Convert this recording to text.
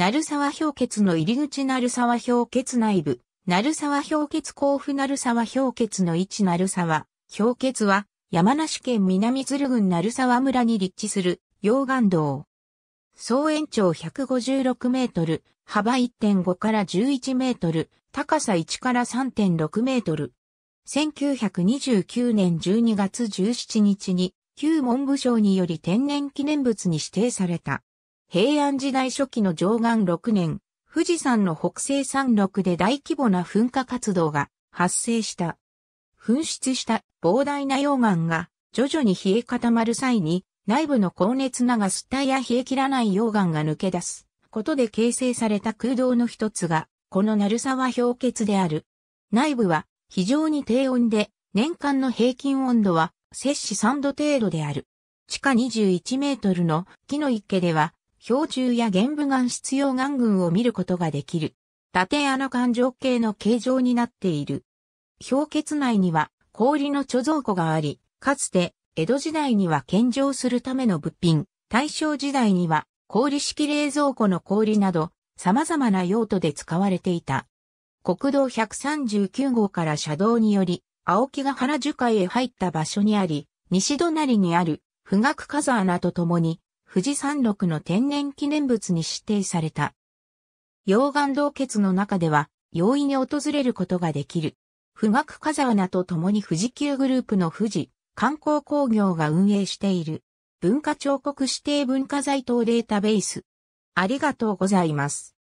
鳴沢氷結の入り口鳴沢氷結内部、鳴沢氷結甲府鳴沢氷結の位置鳴沢氷結は、山梨県南鶴郡鳴沢村に立地する溶岩道。総延長156メートル、幅1.5から11メートル、高さ1から3.6メートル。1929年12月17日に、旧文部省により天然記念物に指定された。平安時代初期の上岸6年、富士山の北西山麓で大規模な噴火活動が発生した。噴出した膨大な溶岩が徐々に冷え固まる際に内部の高熱ながったや冷え切らない溶岩が抜け出すことで形成された空洞の一つがこの鳴沢氷結である。内部は非常に低温で年間の平均温度は摂氏3度程度である。地下21メートルの木の池では氷柱や玄武岩質溶岩群を見ることができる。縦穴環状系の形状になっている。氷結内には氷の貯蔵庫があり、かつて江戸時代には献上するための物品、大正時代には氷式冷蔵庫の氷など様々な用途で使われていた。国道139号から車道により、青木ヶ原樹海へ入った場所にあり、西隣にある富岳風穴とともに富士山麓の天然記念物に指定された。溶岩洞穴の中では、容易に訪れることができる。富岳風穴と共に富士急グループの富士、観光工業が運営している。文化彫刻指定文化財等データベース。ありがとうございます。